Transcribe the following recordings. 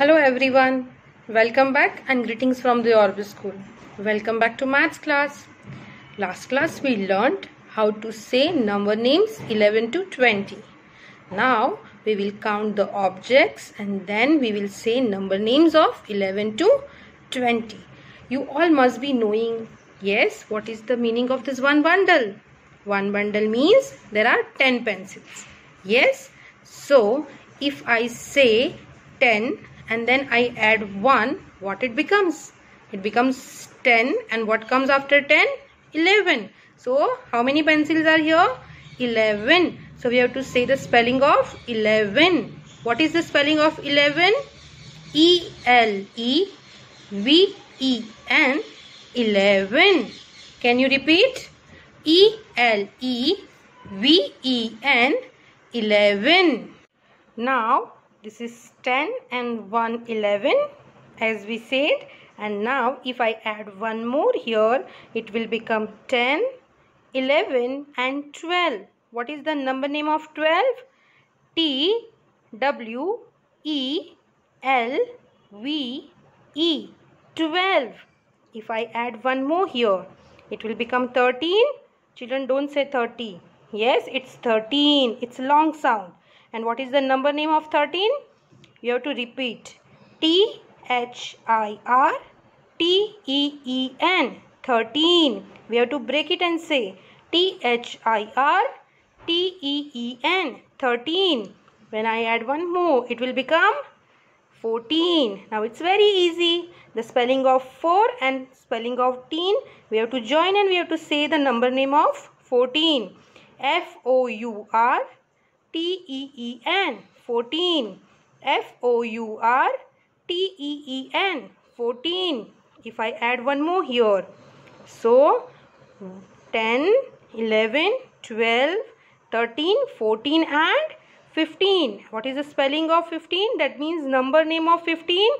Hello everyone. Welcome back and greetings from the Orbis School. Welcome back to maths class. Last class we learnt how to say number names 11 to 20. Now we will count the objects and then we will say number names of 11 to 20. You all must be knowing, yes, what is the meaning of this one bundle? One bundle means there are 10 pencils. Yes, so if I say 10 and then I add 1, what it becomes? It becomes 10 and what comes after 10? 11. So how many pencils are here? 11. So we have to say the spelling of 11. What is the spelling of 11? E L E V E N 11. Can you repeat? E L E V E N 11. Now this is 10 and 1 11 as we said and now if I add one more here it will become 10 11 and 12 what is the number name of 12 T W E L V E 12 if I add one more here it will become 13 children don't say 30 yes it's 13 it's long sound and what is the number name of 13? You have to repeat T H I R T E E N 13. We have to break it and say T H I R T E E N 13. When I add one more, it will become 14. Now it's very easy. The spelling of 4 and spelling of teen, we have to join and we have to say the number name of 14. F O U R T E E N 14 F O U R T E E N 14 if I add one more here so 10 11 12 13 14 and 15 what is the spelling of 15 that means number name of 15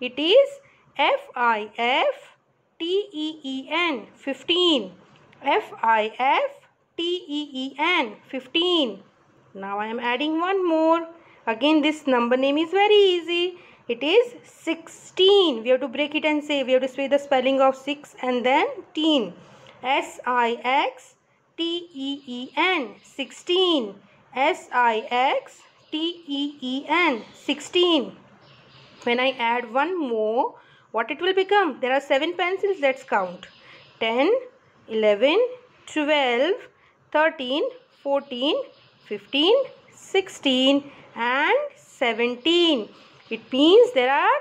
it is F I F T E E N 15 F I F T E E N 15 now I am adding one more. Again this number name is very easy. It is 16. We have to break it and say. We have to say the spelling of 6 and then teen. S-I-X-T-E-E-N. 16. x t e e n 16. When I add one more, what it will become? There are 7 pencils. Let's count. 10, 11, 12, 13, 14, 15, 16 and 17. It means there are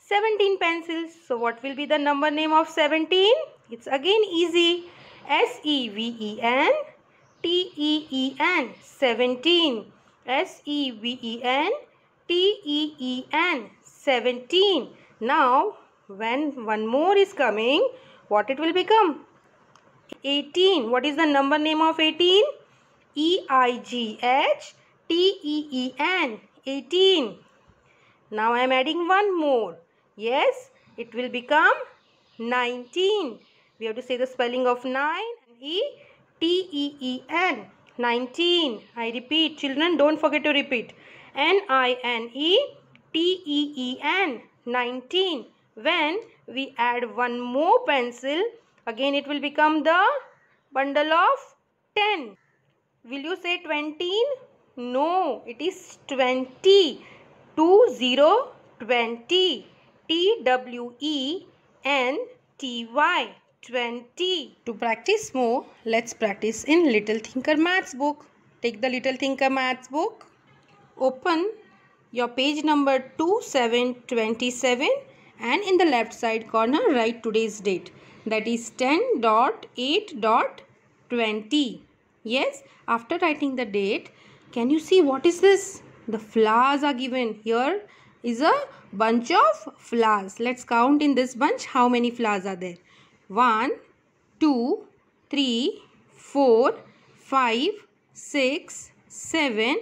17 pencils. So what will be the number name of 17? It's again easy. S-E-V-E-N T-E-E-N 17. S-E-V-E-N T-E-E-N 17. Now when one more is coming, what it will become? 18. What is the number name of 18? E I G H T E E N 18. Now I am adding one more. Yes, it will become 19. We have to say the spelling of 9 E T E E N 19. I repeat children don't forget to repeat. N I N E T E E N 19. When we add one more pencil again it will become the bundle of 10. Will you say 20? No, it is 20. 2 0 20. T W E N T Y 20. To practice more, let's practice in Little Thinker Maths book. Take the Little Thinker Maths book. Open your page number 2727 and in the left side corner write today's date that is 10.8.20. Yes, after writing the date, can you see what is this? The flowers are given. Here is a bunch of flowers. Let's count in this bunch how many flowers are there. 1, 2, 3, 4, 5, 6, 7,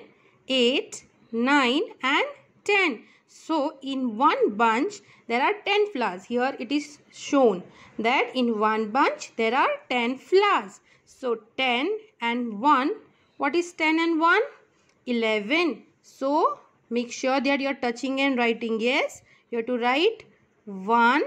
8, 9 and 10. So, in one bunch, there are 10 flowers. Here it is shown that in one bunch, there are 10 flowers. So 10 and 1. What is 10 and 1? 11. So make sure that you are touching and writing. Yes. You have to write 1,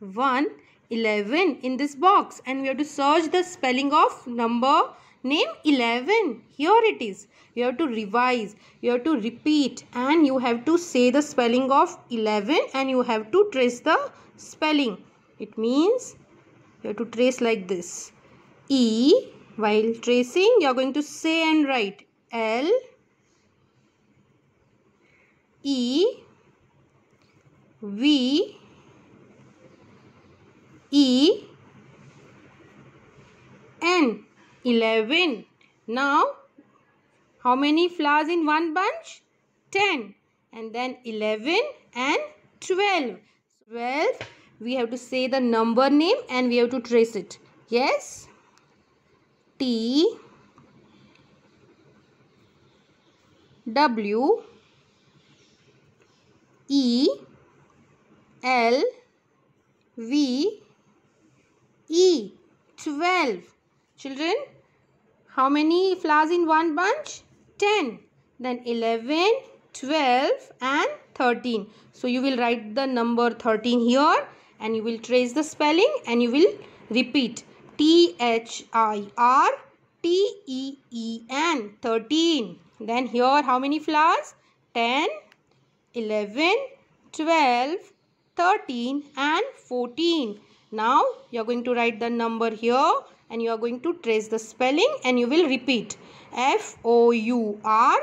1, 11 in this box. And we have to search the spelling of number name 11. Here it is. You have to revise. You have to repeat. And you have to say the spelling of 11. And you have to trace the spelling. It means you have to trace like this. E. While tracing, you are going to say and write L E V E N 11. Now, how many flowers in one bunch? 10 and then 11 and 12. 12, we have to say the number name and we have to trace it. Yes? T W E L V E 12 children how many flowers in one bunch 10 then 11 12 and 13 so you will write the number 13 here and you will trace the spelling and you will repeat T H I R T E E N 13. Then here how many flowers? 10, 11, 12, 13 and 14. Now you are going to write the number here and you are going to trace the spelling and you will repeat. F O U R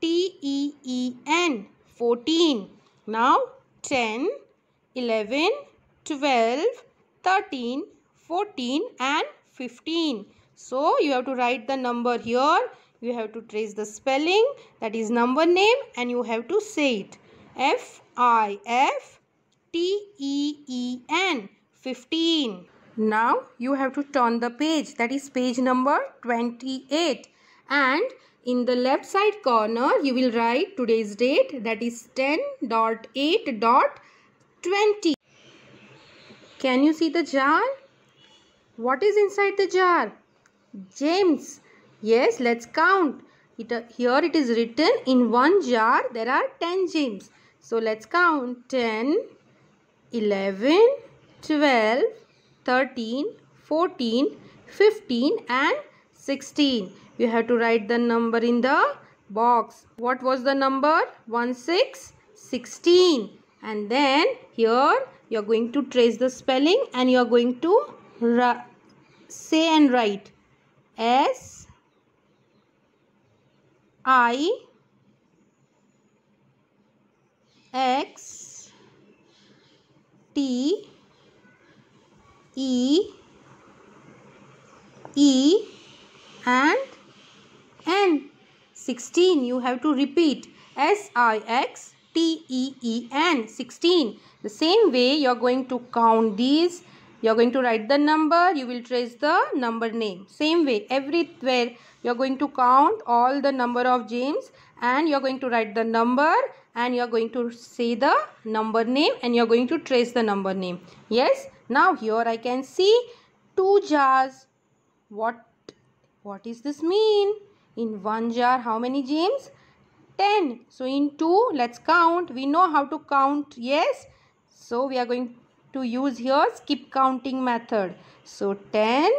T E E N 14. Now 10, 11, 12, 13 14 and 15. So you have to write the number here. You have to trace the spelling that is number name and you have to say it. F I F T E E N 15. Now you have to turn the page that is page number 28 and in the left side corner you will write today's date that is 10.8.20. Can you see the jar? What is inside the jar? James. Yes, let's count. It, uh, here it is written in one jar there are 10 James. So let's count 10, 11, 12, 13, 14, 15 and 16. You have to write the number in the box. What was the number? 1, 6, 16. And then here you are going to trace the spelling and you are going to say and write S I X T E E and N 16 you have to repeat S I X T E E N 16 the same way you are going to count these you're going to write the number you will trace the number name same way everywhere you're going to count all the number of James and you're going to write the number and you're going to say the number name and you're going to trace the number name yes now here I can see two jars what what is this mean in one jar how many James 10 so in 2 let's count we know how to count yes so we are going to use here skip counting method. So 10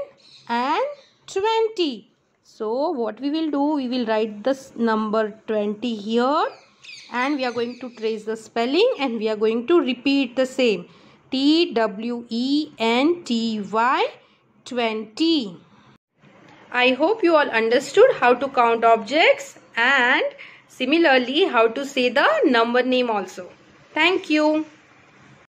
and 20. So what we will do, we will write this number 20 here and we are going to trace the spelling and we are going to repeat the same. T-W-E-N-T-Y 20. I hope you all understood how to count objects and similarly how to say the number name also. Thank you.